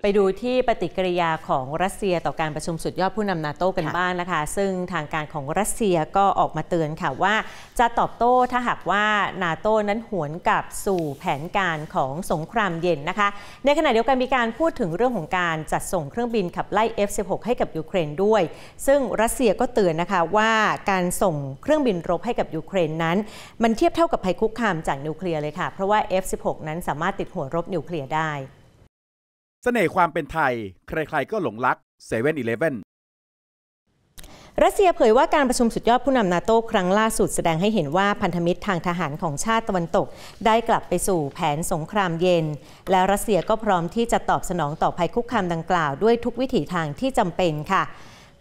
ไปดูที่ปฏิกิริยาของรัสเซียต่อการประชุมสุดยอดผู้นำนาโต้กันบ้างนะคะ ซึ่งทางการของรัสเซียก็ออกมาเตือนค่ะว่าจะตอบโต้ถ้าหากว่านาโต้นั้นหวนกลับสู่แผนการของสงครามเย็นนะคะ ในขณะเดียวกันมีการพูดถึงเรื่องของการ จัดส่งเครื่องบินขับไล่ F16 ให้กับยูเครนด้วย ซึ่งรัสเซียก็เตือนนะคะว่าการส่งเครื่องบินรบให้กับยูเครนนั้น มันเทียบเท่ากับภัยคุกคามจากนิวเคลียร์เลยค่ะ เพราะว่า F16 นั้นสามารถติดหัวรบนิวเคลียร์ได้เสน่ห์ความเป็นไทย ใคร ๆ ก็หลงรักเซเว่นอีเลฟเว่นรัสเซียเผยว่าการประชุมสุดยอดผู้นำนาโต้ครั้งล่าสุดแสดงให้เห็นว่าพันธมิตรทางทหารของชาติตะวันตกได้กลับไปสู่แผนสงครามเย็น และรัสเซียก็พร้อมที่จะตอบสนองต่อภัยคุกคามดังกล่าวด้วยทุกวิถีทางที่จำเป็นค่ะ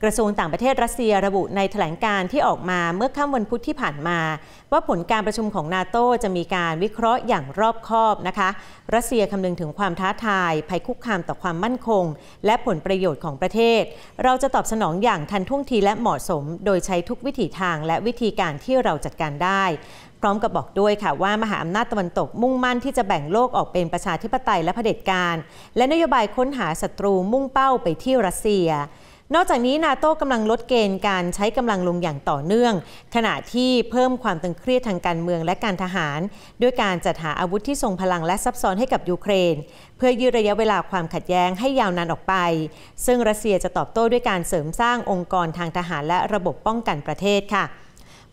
กระทรวงต่างประเทศรัสเซียระบุในแถลงการที่ออกมาเมื่อค่ำวันพุธที่ผ่านมา ว่าผลการประชุมของนาโตจะมีการวิเคราะห์อย่างรอบคอบนะคะรัสเซียคำนึงถึงความท้าทาย ภัยคุกคามต่อความมั่นคง และผลประโยชน์ของประเทศ เราจะตอบสนองอย่างทันท่วงทีและเหมาะสม โดยใช้ทุกวิถีทางและวิธีการที่เราจัดการได้ พร้อมกับบอกด้วยค่ะว่ามหาอำนาจตะวันตกมุ่งมั่นที่จะแบ่งโลกออกเป็นประชาธิปไตยและะเผด็จการและนโยบายค้นหาศัตรูมุ่งเป้าไปที่รัสเซียนอกจากนี้นาโต้กำลังลดเกณฑ์การใช้กำลังลงอย่างต่อเนื่อง ขณะที่เพิ่มความตึงเครียดทางการเมืองและการทหาร ด้วยการจัดหาอาวุธที่ทรงพลังและซับซ้อนให้กับยูเครนเพื่อยืดระยะเวลาความขัดแย้งให้ยาวนานออกไป ซึ่งรัสเซียจะตอบโต้ด้วยการเสริมสร้างองค์กรทางทหารและระบบป้องกันประเทศค่ะ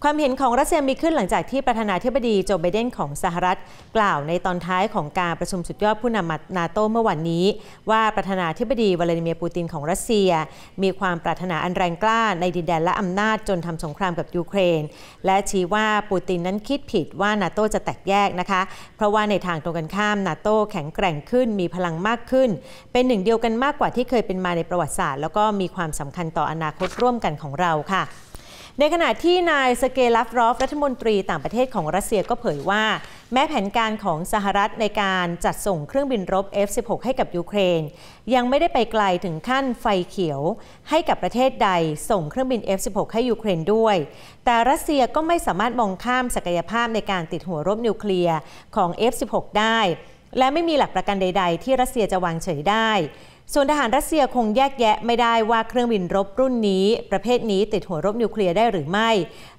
ความเห็นของรัสเซียมีขึ้นหลังจากที่ประธานาธิบดีโจไบเดนของสหรัฐกล่าวในตอนท้ายของการประชุมสุดยอดผู้นำนาโตเมื่อวันนี้ ว่าประธานาธิบดีวลาดิเมียร์ปูตินของรัสเซียมีความปรารถนาอันแรงกล้า ในดินแดนและอำนาจจนทำสงครามกับยูเครนและชี้ว่าปูตินนั้นคิดผิดว่านาโตจะแตกแยกนะคะเพราะว่าในทางตรงกันข้าม นาโตแข็งแกร่งขึ้นมีพลังมากขึ้น เป็นหนึ่งเดียวกันมากกว่าที่เคยเป็นมาในประวัติศาสตร์ แล้วก็มีความสำคัญต่ออนาคตร่วมกันของเราค่ะในขณะที่นายสเกลัฟรอฟรัฐมนตรีต่างประเทศของรัสเซียก็เผยว่าแม้แผนการของสหรัฐในการจัดส่งเครื่องบินรบ F-16 ให้กับยูเครน ยังไม่ได้ไปไกลถึงขั้นไฟเขียวให้กับประเทศใดส่งเครื่องบิน F-16 ให้ยูเครนด้วย แต่รัสเซียก็ไม่สามารถมองข้ามศักยภาพในการติดหัวรบนิวเคลียร์ของ F-16 ได้ และไม่มีหลักประกันใดๆ ที่รัสเซียจะวางเฉยได้ส่วนทหารรัสเซียคงแยกแยะไม่ได้ว่าเครื่องบินรบรุ่นนี้ ประเภทนี้ติดหัวรบนิวเคลียร์ได้หรือไม่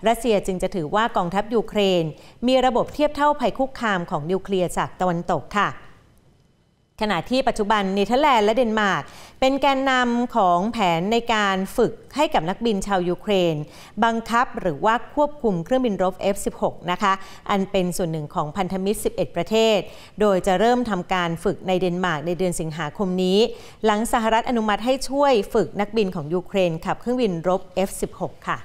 รัสเซียจึงจะถือว่ากองทัพยูเครน มีระบบเทียบเท่าภัยคุกคามของนิวเคลียร์จากตะวันตกค่ะ ขณะที่ปัจจุบันเนเธอร์แลนด์และเดนมาร์กเป็นแกนนำของแผนในการฝึกให้กับนักบินชาวยูเครน บังคับหรือว่าควบคุมเครื่องบินรบ F-16 นะคะ อันเป็นส่วนหนึ่งของพันธมิตร 11 ประเทศ โดยจะเริ่มทำการฝึกในเดนมาร์กในเดือนสิงหาคมนี้ หลังสหรัฐอนุมัติให้ช่วยฝึกนักบินของยูเครนขับเครื่องบินรบ F-16 ค่ะ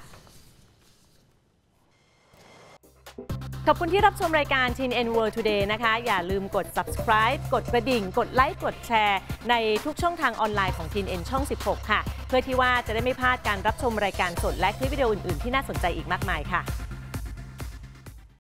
ขอบคุณที่รับชมรายการ t h i n N World Today นะคะ อย่าลืมกด subscribe กดกระดิ่ง กดไลค์ กดแชร์ ในทุกช่องทางออนไลน์ของ t h i n N ช่อง 16 ค่ะ เพื่อที่ว่าจะได้ไม่พลาดการรับชมรายการสด และคลิปวิดีโออื่น ๆ ที่น่าสนใจอีกมากมายค่ะ